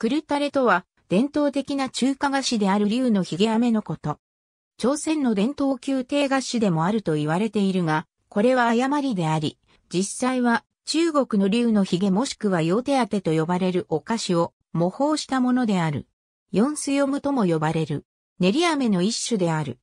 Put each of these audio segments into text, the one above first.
クルタレとは、伝統的な中華菓子である竜のひげ飴のこと。朝鮮の伝統宮廷菓子でもあると言われているが、これは誤りであり、実際は中国の竜のひげもしくは用手当と呼ばれるお菓子を模倣したものである。四スヨムとも呼ばれる。練り飴の一種である。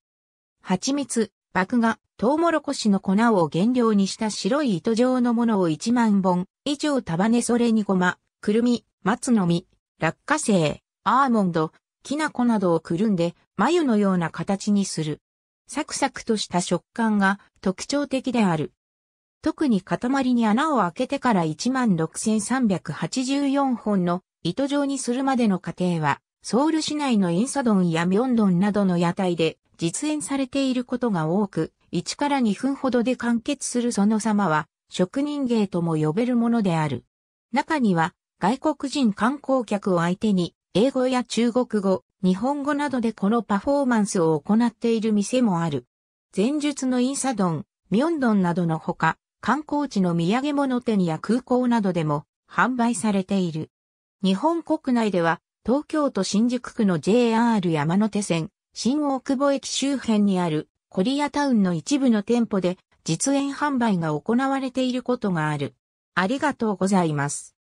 蜂蜜、麦芽、トウモロコシの粉を原料にした白い糸状のものを1万本以上束ねそれにごま、くるみ、松の実、落花生、アーモンド、きな粉などをくるんで、眉のような形にする。サクサクとした食感が特徴的である。特に塊に穴を開けてから16,384本の糸状にするまでの過程は、ソウル市内のインサドンやミョンドンなどの屋台で実演されていることが多く、1から2分ほどで完結するその様は、職人芸とも呼べるものである。中には、外国人観光客を相手に、英語や中国語、日本語などでこのパフォーマンスを行っている店もある。前述のインサドン、ミョンドンなどのほか、観光地の土産物店や空港などでも販売されている。日本国内では、東京都新宿区の JR 山手線、新大久保駅周辺にあるコリアタウンの一部の店舗で実演販売が行われていることがある。ありがとうございます。